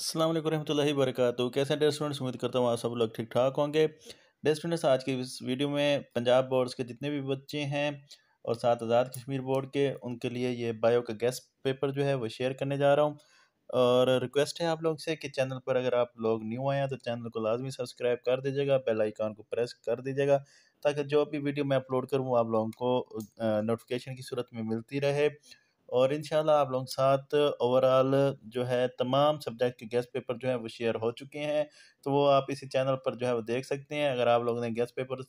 अस्सलाम वालेकुम रहमतुल्लाहि कैसे डेयर स्टूडेंट्स उम्मीद करता हूँ आप सब लोग ठीक ठाक होंगे डेयर स्टूडेंट्स आज के इस वीडियो में पंजाब बोर्ड्स के जितने भी बच्चे हैं और साथ आज़ाद कश्मीर बोर्ड के उनके लिए ये बायो का गैस पेपर जो है वो शेयर करने जा रहा हूँ और रिक्वेस्ट है आप लोग से कि चैनल पर अगर आप लोग न्यू आए हैं तो चैनल को लाजमी सब्सक्राइब कर दीजिएगा बेल को प्रेस कर दीजिएगा ताकि जो भी वीडियो मैं अपलोड करूँ आप लोगों को नोटिफिकेशन की सूरत में मिलती रहे और इन आप लोगों के साथ ओवरऑल जो है तमाम सब्जेक्ट के गेस्ट पेपर जो है वो शेयर हो चुके हैं तो वो आप इसी चैनल पर जो है वो देख सकते हैं अगर आप लोगों ने गेस्ट पेपर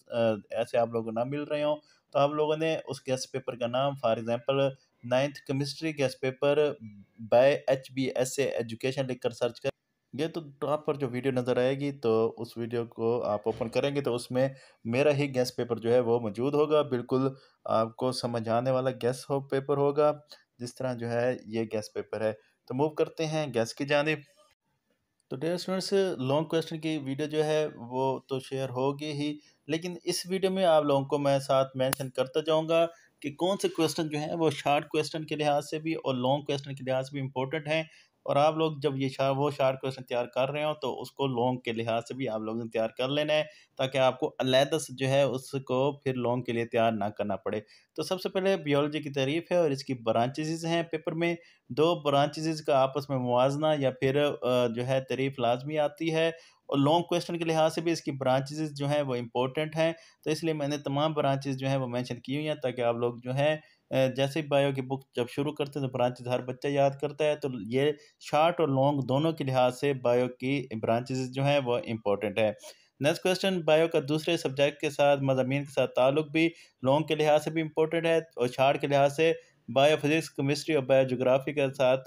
ऐसे आप लोगों को ना मिल रहे हों तो आप लोगों ने उस गेस्ट पेपर का नाम for example ninth chemistry guess paper by H B S education लिख कर सर्च कर ये तो टॉप पर जो वीडियो नज़र आएगी तो उस वीडियो को आप ओपन करेंगे तो उसमें मेरा ही गैस पेपर जो है वो मौजूद होगा बिल्कुल आपको समझ आने वाला गैस हो पेपर होगा जिस तरह जो है ये गैस पेपर है तो मूव करते हैं गैस की जानब तो डेयर स्टूडेंट्स लॉन्ग क्वेश्चन की वीडियो जो है वो तो शेयर होगी ही लेकिन इस वीडियो में आप लोगों को मैं साथ मेंशन करता जाऊंगा कि कौन से क्वेश्चन जो हैं वो शार्ट क्वेश्चन के लिहाज से भी और लॉन्ग क्वेश्चन के लिहाज से भी इम्पोर्टेंट हैं और आप लोग जब ये शार वो शार क्वेश्चन तैयार कर रहे हो तो उसको लॉन्ग के लिहाज से भी आप लोग ने तैयार कर लेना है ताकि आपको अलहदा से जो है उसको फिर लॉन्ग के लिए तैयार ना करना पड़े तो सबसे पहले बियोलॉजी की तारीफ है और इसकी ब्रांचेज हैं पेपर में दो ब्रांचेज का आपस में मुवजना या फिर जो है तारीफ लाजमी आती है और लॉन्ग क्वेश्चन के लिहाज से भी इसकी ब्रांचेज जो हैं वो इम्पोर्टेंट हैं तो इसलिए मैंने तमाम ब्रांचेज जो हैं वो मैंशन की हुई हैं ताकि आप लोग जो हैं जैसे ही बायो की बुक जब शुरू करते हैं तो ब्रांचेज हर बच्चा याद करता है तो ये शार्ट और लॉन्ग दोनों के लिहाज से बायो की ब्रांचेज जो हैं वो इम्पोर्टेंट है नेक्स्ट क्वेश्चन बायो का दूसरे सब्जेक्ट के साथ मजामी के साथ ताल्लुक भी लॉन्ग के लिहाज से भी इम्पोर्टेंट है और शार्ट के लिहाज से बायो फिजिक्स केमिस्ट्री और बायोजोग्राफी के साथ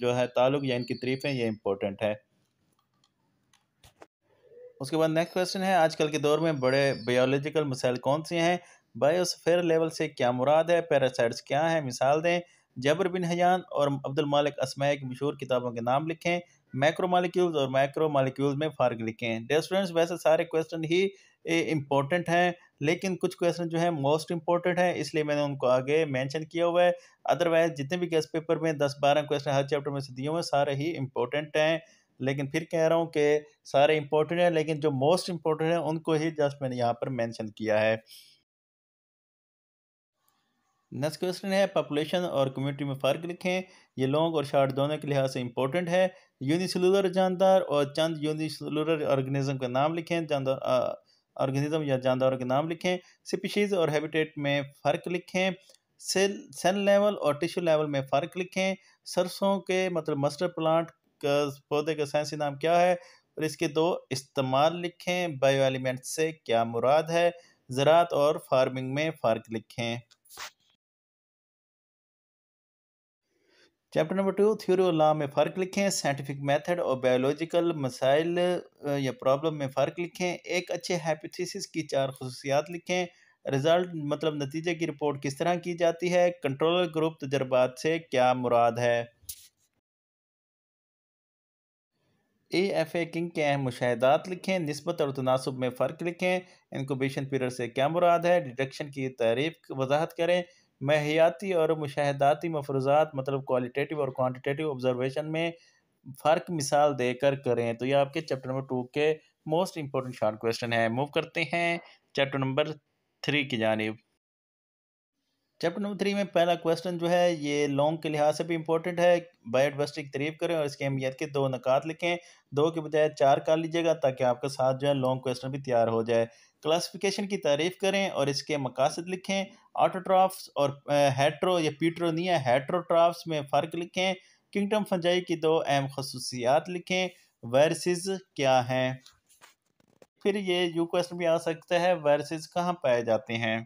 जो है ताल्लुक या इनकी तरीफें ये इम्पोर्टेंट है उसके बाद नेक्स्ट क्वेश्चन है आजकल के दौर में बड़े बायोलॉजिकल मसाइल कौन से हैं बायोस्फेयर लेवल से क्या मुराद है पैरासाइट्स क्या हैं मिसाल दें जबर बिन हयान और अब्दुल मालिक असमय की मशहूर किताबों के नाम लिखें मैक्रो मालिक्यूल्स और माइक्रो मालिक्यूल्स में फ़र्क लिखें डेस्टोरेंट्स वैसे सारे क्वेश्चन ही इम्पॉर्टेंट हैं लेकिन कुछ क्वेश्चन जो है मोस्ट इम्पॉर्टेंट हैं इसलिए मैंने उनको आगे मेंशन किया हुआ है अदरवाइज जितने भी गेस्ट पेपर में दस बारह क्वेश्चन हर चैप्टर में से दिए हुए सारे ही इम्पोर्टेंट हैं लेकिन फिर कह रहा हूँ कि सारे इंपॉर्टेंट हैं लेकिन जो मोस्ट इम्पॉर्टेंट हैं उनको ही जस्ट मैंने यहाँ पर मैंशन किया है नेक्स्ट क्वेश्चन है पॉपुलेशन और कम्युनिटी में फ़र्क लिखें ये लॉन्ग और शार्ट दोनों के लिहाज से इंपॉर्टेंट है यूनिसलूलर जानदार और चंद यूनिसलूलर ऑर्गेनिज्म का नाम लिखें जानदार ऑर्गेनिज्म या जानदारों के नाम लिखें स्पीशीज़ और हैबिटेट में फ़र्क लिखें सेल सेल लेवल और टिश्यू लेवल में फ़र्क लिखें सरसों के मतलब मस्टर प्लांट का पौधे का साइंसी नाम क्या है और इसके दो इस्तेमाल लिखें बायो एलिमेंट से क्या मुराद है ज़रात और फार्मिंग में फ़र्क लिखें चैप्टर नंबर टू थ्योरी और लॉ में फ़र्क लिखें साइंटिफिक मेथड और बायोलॉजिकल मसाइल या प्रॉब्लम में फ़र्क लिखें एक अच्छे हाइपोथेसिस की चार खसूसियात लिखें रिज़ल्ट मतलब नतीजे की रिपोर्ट किस तरह की जाती है कंट्रोल ग्रुप तजर्बात से क्या मुराद है ए एफ ए किंग के अहम मुशाहदात लिखें नस्बत और तनासब में फ़र्क लिखें इनकोबेशन पीरियड से क्या मुराद है डिडक्शन की तारीफ वजाहत करें महियाती और मुशाहदाती मफरूज़ात मतलब क्वालिटेटिव और क्वान्टिटेटिव ऑब्जर्वेशन में फ़र्क मिसाल देकर करें तो ये आपके चैप्टर नंबर टू के मोस्ट इम्पोर्टेंट शॉर्ट क्वेश्चन है मूव करते हैं चैप्टर नंबर थ्री की जानब चैप्टर नंबर थ्री में पहला क्वेश्चन जो है ये लॉन्ग के लिहाज से भी इंपॉर्टेंट है बायोडवर्सिटी की तरीफ़ करें और इसके अहमियत के दो नकात लिखें दो के बजाय चार कर लीजिएगा ताकि आपके साथ जो है लॉन्ग क्वेश्चन भी तैयार हो जाए क्लासिफिकेशन की तारीफ करें और इसके मकासद लिखें ऑटोट्राफ्स और हेट्रो या पीट्रोनिया हेट्रोट्राफ्स में फ़र्क लिखें किंगडम फंजाई की दो अहम खसूसियात लिखें वायरसेस क्या हैं फिर ये यू क्वेश्चन भी आ सकता है वायरसेस कहाँ पाए जाते हैं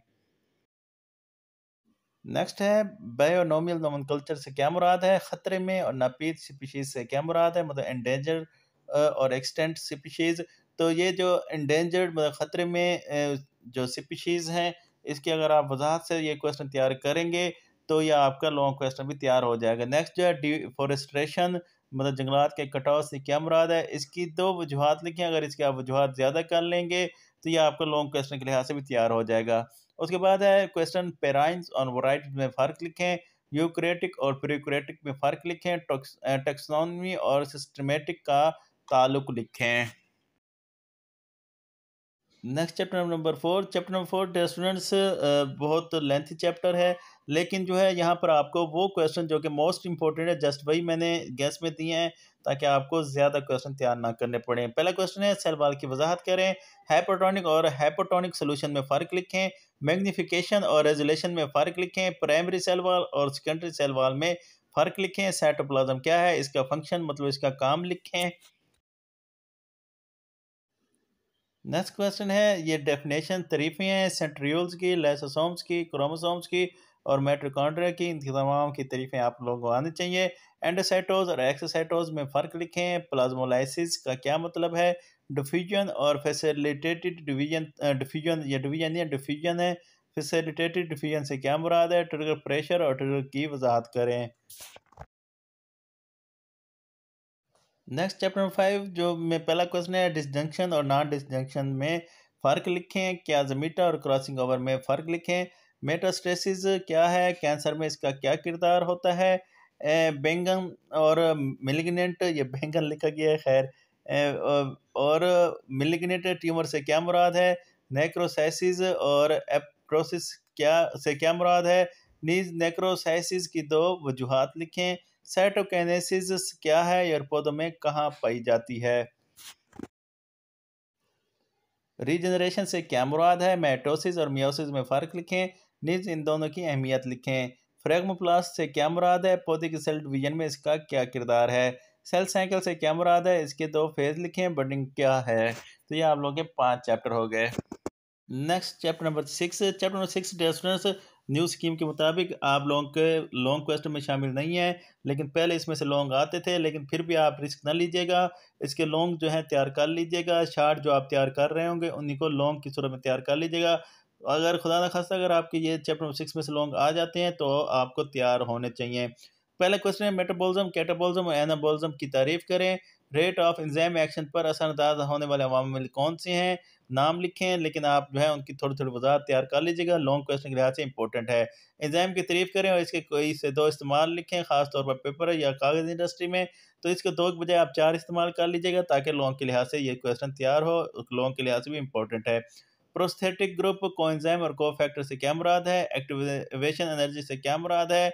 नेक्स्ट है बायोनोमियल नोमन कल्चर से क्या मुराद है ख़तरे में और नापीद स्पीशीज़ से क्या मुराद है मतलब एंडेंजर और एक्सटेंट स्पीशीज़ तो ये जो एंडेंजर्ड मतलब ख़तरे में जो स्पीशीज़ हैं इसकी अगर आप वजाहत से ये क्वेश्चन तैयार करेंगे तो ये आपका लॉन्ग क्वेश्चन भी तैयार हो जाएगा नेक्स्ट जो है डिफोरेस्ट्रेशन मतलब जंगलात के कटाव से क्या मुराद है इसकी दो वजूहत लिखें अगर इसकी आप वजूहत ज़्यादा कर लेंगे तो ये आपका लॉन्ग क्वेश्चन के लिहाज से भी तैयार हो जाएगा उसके बाद है क्वेश्चन पेराइंस और वराइट में फ़र्क लिखें यूक्रेटिक और प्रोक्रेटिक में फ़र्क लिखें टेक्सोनमी और सिस्टमेटिक का ताल्लुक लिखें next chapter number four chapter number four dear students बहुत लेंथी चैप्टर है लेकिन जो है यहाँ पर आपको वो क्वेश्चन जो कि मोस्ट इंपॉर्टेंट है जस्ट वही मैंने गैस में दिए हैं ताकि आपको ज़्यादा क्वेश्चन तैयार ना करने पड़े पहला क्वेश्चन है सेल वाल की वजाहत करें हाइपोटोनिक और हाइपोटोनिक सोल्यूशन में फ़र्क लिखें मैग्नीफिकेशन और रेजुलेशन में फ़र्क लिखें प्राइमरी सेल वाल और सेकेंडरी सेल वाल में फ़र्क लिखें साइटोप्लाज्म क्या है इसका फंक्शन मतलब इसका काम लिखें नेक्स्ट क्वेश्चन है ये डेफिनेशन तरीफ़ें हैं सेंट्रियोल्स की लाइसोसोम्स की क्रोमोसोम्स की और मेट्रोकॉन्ड्रिया की इन तमाम की तरीफें आप लोगों को आनी चाहिए एंडोसाइटोज और एक्सोसाइटोज में फ़र्क लिखें प्लाज्मोलाइसिस का क्या मतलब है डिफ्यूजन और फैसिलिटेटेड डिवीजन डिफ्यूजन या डिवीजन या डिफ्यूजन है फैसिलिटेटेड डिफ्यूजन से क्या मुराद है ट्रिगर प्रेशर और ट्रिगर की वजाहत करें नेक्स्ट चैप्टर फाइव जो में पहला क्वेश्चन है डिसजंक्शन और नॉन डिसजंक्शन में फ़र्क लिखें क्या जमीटा और क्रॉसिंग ओवर में फ़र्क लिखें मेटास्टेसिस क्या है कैंसर में इसका क्या किरदार होता है बैंगन और मिलिगनेंट ये बैंगन लिखा गया है खैर और मिलिग्नेट ट्यूमर से क्या मुराद है नेक्रोसाइसिस और एप्रोसिस क्या से क्या मुराद है नीज नेक्रोसाइसिस की दो वजूहत लिखें साइटोकैनेसिस क्या है और पौधों में कहाँ पाई जाती है रीजनरेशन से क्या मुराद है मेटोसिस और मियोसिस में फ़र्क लिखें नीज इन दोनों की अहमियत लिखें फ्रेगमोप्लास्ट से क्या मुराद है पौधे की सेल डिवीजन में इसका क्या किरदार है सेल साइकिल से क्या मुराद है इसके दो फेज लिखें बडिंग क्या है तो ये आप लोगों के पाँच चैप्टर हो गए next chapter number six chapter number six students new scheme के मुताबिक आप लोगों के लॉन्ग क्वेश्चन में शामिल नहीं है लेकिन पहले इसमें से लॉन्ग आते थे लेकिन फिर भी आप रिस्क ना लीजिएगा इसके लॉन्ग जो है तैयार कर लीजिएगा शार्ट जो आप तैयार कर रहे होंगे उन्हीं को लॉन्ग की सूरत में तैयार कर लीजिएगा अगर खुदा ना खासा अगर आपके ये चैप्टर सिक्स में से लॉन्ग आ जाते हैं तो आपको तैयार होने चाहिए पहला क्वेश्चन है मेटाबॉलिज्म कैटाबॉलिज्म और एनाबॉलिज्म की तारीफ करें रेट ऑफ एग्जाम एक्शन पर असरअंदाज होने वाले अवामिल कौन से हैं नाम लिखें लेकिन आप जो है उनकी थोड़ी थोड़ी वजाहत तैयार कर लीजिएगा लॉन्ग क्वेश्चन के लिहाज से इंपॉर्टेंट है एग्जाम की तारीफ करें और इसके कोई से दो इस्तेमाल लिखें खासतौर पर पेपर या कागज़ इंडस्ट्री में तो इसके दो के बजाय आप चार इस्तेमाल कर लीजिएगा ताकि लॉन्ग के लिहाज से ये क्वेश्चन तैयार हो लॉन्ग के लिहाज से भी इंपॉर्टेंट है प्रोस्थेटिक ग्रुप कोएंजाइम और को फैक्टर से क्या मुराद है एक्टिवेशन एनर्जी से क्या मुराद है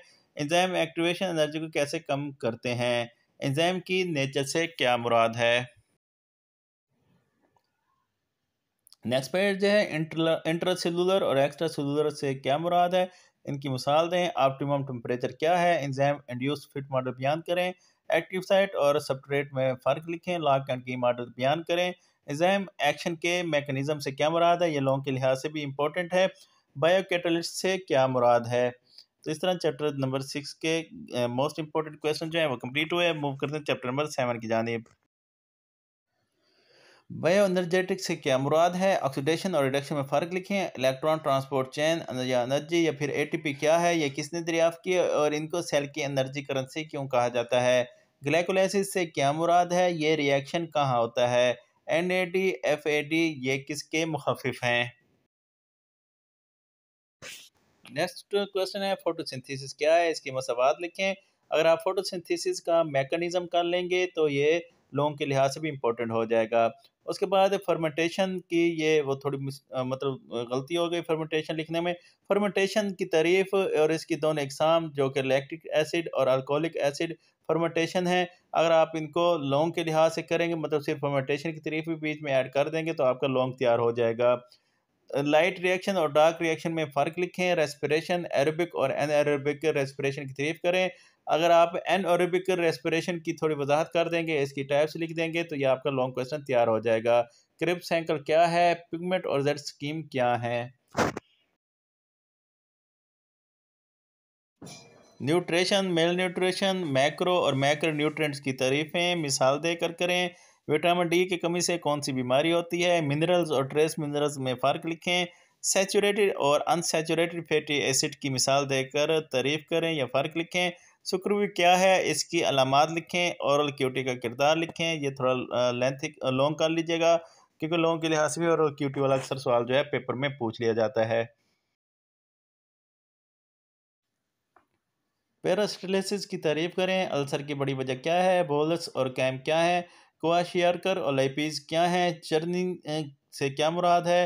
एंजाइम एक्टिवेशन एनर्जी को कैसे कम करते हैं एंजाइम की नेचर से क्या मुराद है नेक्स्ट पेज जो है इंटर सेलुलर और एक्स्ट्रा सेलुलर से क्या मुराद है इनकी मिसाल दें ऑप्टिमम टेम्परेचर क्या है एंजाइम इंड्यूस फिट मॉडल बयान करें एक्टिव साइट और सबट्रेट में फ़र्क लिखें लॉक एंड की मॉडल बयान करें एंजाइम एक्शन के मेकनिज़म से क्या मुराद है ये लोगों के लिहाज से भी इम्पोर्टेंट है बायोकेटलिस्ट से क्या मुराद है तो इस तरह चैप्टर नंबर सिक्स के मोस्ट इंपॉर्टेंट क्वेश्चन जो है वो कम्प्लीट हुए मूव करते हैं चैप्टर नंबर सेवन की जानब बायो एनर्जेटिक से क्या मुराद है ऑक्सीडेशन और रिडक्शन में फ़र्क लिखें इलेक्ट्रॉन ट्रांसपोर्ट चैन या एनर्जी या फिर एटीपी क्या है ये किसने दरियाफ़ की और इनको सेल की एनर्जी करंसी क्यों कहा जाता है ग्लाइकोलाइसिस से क्या मुराद है ये रिएक्शन कहाँ होता है N A D F A D ये किसके मुखफिफ हैं नेक्स्ट क्वेश्चन है फोटोसिंथेसिस क्या है इसकी मसवाद लिखें अगर आप फोटोसिंथेसिस का मैकेनिज़्म कर लेंगे तो ये लोगों के लिहाज से भी इम्पोर्टेंट हो जाएगा उसके बाद फर्मेंटेशन की ये वो थोड़ी मतलब गलती हो गई फर्मेंटेशन लिखने में फर्मेंटेशन की तारीफ और इसकी दोनों इकसाम जो कि लैक्टिक एसिड और अल्कोहलिक एसिड फर्मेंटेशन है अगर आप इनको लौंग के लिहाज से करेंगे मतलब सिर्फ फर्मेंटेशन की तरीफ भी बीच में ऐड कर देंगे तो आपका लौंग तैयार हो जाएगा लाइट रिएक्शन और डार्क रिएक्शन में फ़र्क लिखें रेस्पिरेशन एरबिक और एन एरबिक रेस्पिरेशन की तरीफ करें अगर आप एन एरबिक रेस्पिरेशन की थोड़ी वजाहत कर देंगे इसकी टाइप्स लिख देंगे तो ये आपका लॉन्ग क्वेश्चन तैयार हो जाएगा क्रिप्स सेंकल क्या है पिगमेंट और जेड स्कीम क्या है न्यूट्रेशन मेल न्यूट्रेशन मैक्रो और मैक्रो न्यूट्रेंट्स की तारीफ़ें मिसाल देकर करें विटामिन डी की कमी से कौन सी बीमारी होती है मिनरल्स और ट्रेस मिनरल्स में फ़र्क लिखें सेचूरेटेड और अनसेचूरेटेड फैटी एसिड की मिसाल देकर तारीफ़ करें या फ़र्क लिखें सुक्रवी क्या है इसकी अलामत लिखें औरल क्यूटी का किरदार लिखें ये थोड़ा लेंथ लॉन्ग कर लीजिएगा क्योंकि लोगों के लिहाज से भी औरल क्यूटी वाला अक्सर सवाल जो है पेपर में पूछ लिया जाता है पेरास्टिलिसिस की तारीफ करें अल्सर की बड़ी वजह क्या है बोलस और कैम क्या है क्वाशियरकर और लाइपीज क्या हैं चर्निंग से क्या मुराद है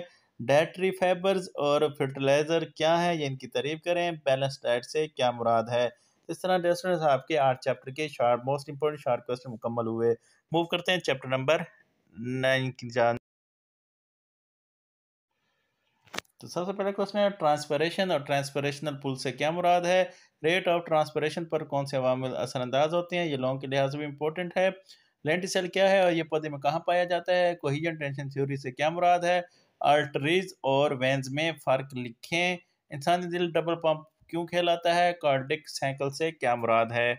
डैटरी फाइबर्स और फर्टिलाइज़र क्या है ये इनकी तारीफ करें बैलेंस डाइट से क्या मुराद है इस तरह रेस्टोरेंट आपके आठ चैप्टर के short most important short question मुकम्मल हुए मूव करते हैं चैप्टर नंबर नाइन की जान तो सबसे पहला क्वेश्चन है ट्रांसपरेशन और ट्रांसपरेशनल पुल से क्या मुराद है रेट ऑफ ट्रांसपरेशन पर कौन से अवामिल असरअंदाज होते हैं ये लॉन्ग के लिहाज भी इंपॉर्टेंट है लेंटिसल क्या है और ये पौधे में कहाँ पाया जाता है कोहिजन टेंशन थ्योरी से क्या मुराद है आर्टरीज और वेंस में फ़र्क लिखें इंसानी दिल डबल पंप क्यों खेलाता है कार्डिक साइकिल से क्या मुराद है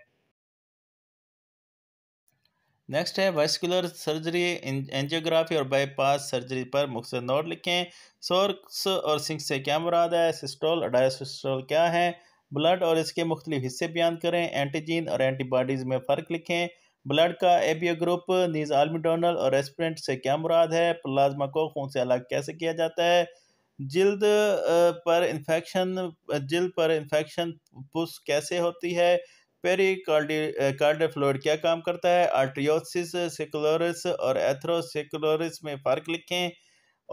नेक्स्ट है वेस्कुलर सर्जरी एंजियोग्राफी और बाईपास सर्जरी पर मुख्य नोट लिखें सोर्स और सिंक से क्या मुराद है सिस्टोल और डायसिस्टोल क्या है ब्लड और इसके मुख्तलिफ हिस्से बयान करें एंटीजीन और एंटीबॉडीज़ में फ़र्क लिखें ब्लड का एबियो ग्रुप नीज आलमिडोनल और रेस्परेंट से क्या मुराद है प्लाज्मा को खून से अलग कैसे किया जाता है जल्द पर इन्फेक्शन जल्द पर इन्फेक्शन पुस कैसे होती है पेरी फ्लोइड क्या काम करता है आर्ट्रियोसिस सिकुलरस और एथ्रोसिकुलरस में फ़र्क लिखें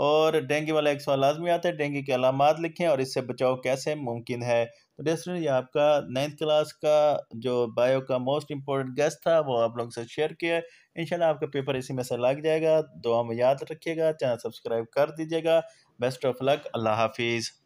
और डेंगू वाला एक सवाल लाजमी आता है डेंगू के अलामत लिखें और इससे बचाव कैसे मुमकिन है तो डेस्टेंट ये आपका नाइन्थ क्लास का जो बायो का मोस्ट इम्पोर्टेंट गेस्ट था वो आप लोगों से शेयर किया इंशाल्लाह आपका पेपर इसी में से लग जाएगा दुआ में याद रखिएगा चैनल सब्सक्राइब कर दीजिएगा बेस्ट ऑफ लक अल्लाह हाफिज़